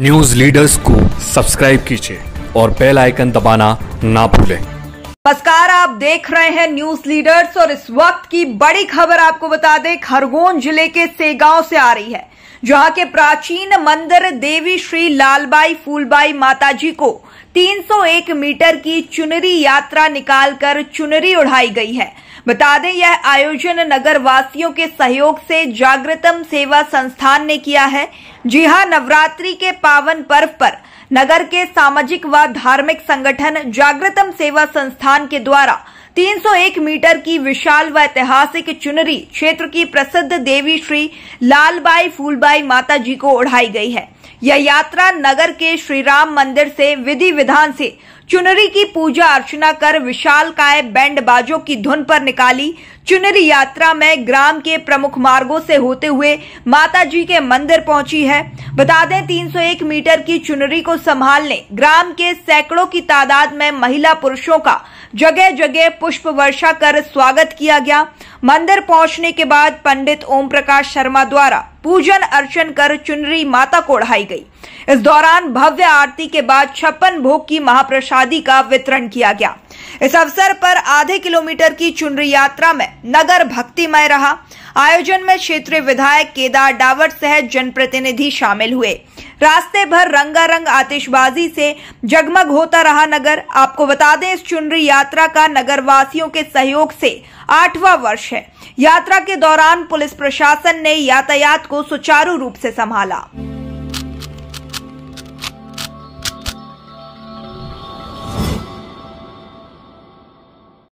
news leaders को subscribe कीजिए और बेल आइकन दबाना ना भूलें नमस्कार आप देख रहे हैं न्यूज लीडर्स और इस वक्त की बड़ी खबर आपको बता दें खरगोन जिले के सेगांव से आ रही है जहां के प्राचीन मंदिर देवी श्री लालबाई फूलबाई माताजी को 301 मीटर की चुनरी यात्रा निकालकर चुनरी उड़ाई गई है बता दें यह आयोजन नगर वासियों के सहयोग से जागृतम सेवा संस्थान ने किया है जी हां नवरात्रि के पावन पर्व पर नगर के सामाजिक व धार्मिक संगठन जागृतम सेवा संस्थान के द्वारा 301 मीटर की विशाल व ऐतिहासिक चुनरी क्षेत्र की प्रसिद्ध देवी श्री लालबाई फूलबाई माता जी को ओढ़ाई गई है यह यात्रा नगर के श्री राम मंदिर से विधि विधान से चुनरी की पूजा अर्चना कर विशाल काय बैंड बाजों की धुन पर निकाली चुनरी यात्रा में ग्राम के प्रमुख मार्गों से होते हुए माता जी के मंदिर पहुंची है बता दें 301 मीटर की चुनरी को संभालने ग्राम के सैकड़ों की तादाद में महिला पुरुषों का जगह जगह पुष्प वर्षा कर स्वागत किया गया मंदिर पहुंचने के बाद पंडित ओम प्रकाश शर्मा द्वारा पूजन अर्चन कर चुनरी माता को ओढ़ाई गई इस दौरान भव्य आरती के बाद छप्पन भोग की महाप्रसादी का वितरण किया गया इस अवसर पर आधे किलोमीटर की चुनरी यात्रा में नगर भक्तिमय रहा आयोजन में क्षेत्रीय विधायक केदार डावर सहित जनप्रतिनिधि शामिल हुए रास्ते भर रंगारंग आतिशबाजी से जगमग होता रहा नगर आपको बता दें इस चुनरी यात्रा का नगर वासियों के सहयोग से आठवां वर्ष है यात्रा के दौरान पुलिस प्रशासन ने यातायात को सुचारू रूप से संभाला